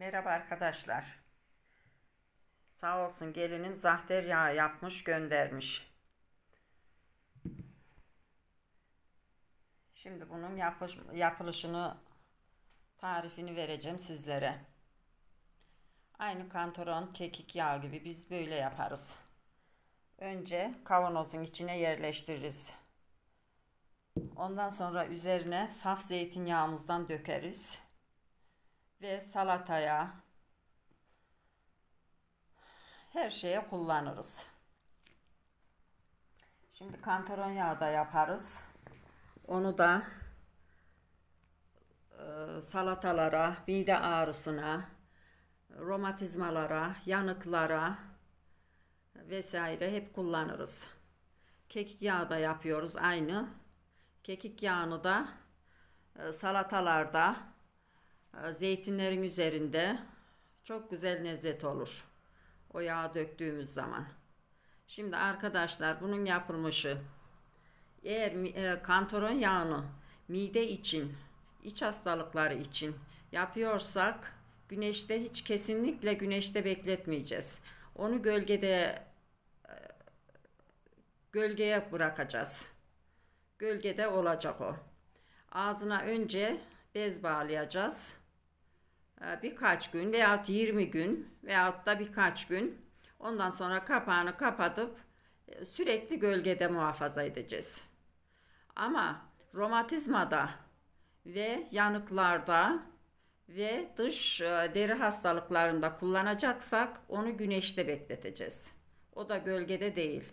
Merhaba arkadaşlar. Sağ olsun gelinim zahter yağı yapmış göndermiş. Şimdi bunun yapış, yapılışını tarifini vereceğim sizlere. Aynı kantoron kekik yağı gibi biz böyle yaparız. Önce kavanozun içine yerleştiririz. Ondan sonra üzerine saf zeytinyağımızdan dökeriz ve salataya her şeye kullanırız. Şimdi kantaron yağı da yaparız. Onu da e, salatalara, mide ağrısına, romatizmalara, yanıklara vesaire hep kullanırız. Kekik yağı da yapıyoruz aynı. Kekik yağını da e, salatalarda ee, zeytinlerin üzerinde çok güzel lezzet olur. O yağı döktüğümüz zaman. Şimdi arkadaşlar bunun yapılmışı eğer e, kantaron yağını mide için, iç hastalıkları için yapıyorsak güneşte hiç kesinlikle güneşte bekletmeyeceğiz. Onu gölgede e, gölgeye bırakacağız. Gölgede olacak o. Ağzına önce bez bağlayacağız. Ee, birkaç gün veyahut 20 gün veyahut da birkaç gün ondan sonra kapağını kapatıp e, sürekli gölgede muhafaza edeceğiz. Ama romatizmada ve yanıklarda ve dış e, deri hastalıklarında kullanacaksak onu güneşte bekleteceğiz. O da gölgede değil.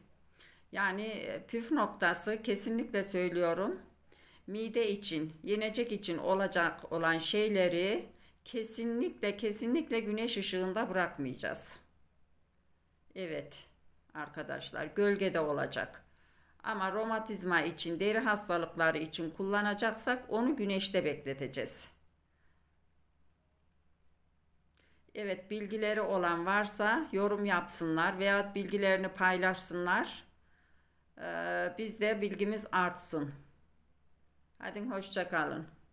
Yani e, püf noktası kesinlikle söylüyorum. Mide için, yenecek için olacak olan şeyleri kesinlikle kesinlikle güneş ışığında bırakmayacağız. Evet arkadaşlar gölgede olacak. Ama romatizma için deri hastalıkları için kullanacaksak onu güneşte bekleteceğiz. Evet bilgileri olan varsa yorum yapsınlar veya bilgilerini paylaşsınlar. Ee, bizde bilgimiz artsın. Hadi hoşçakalın.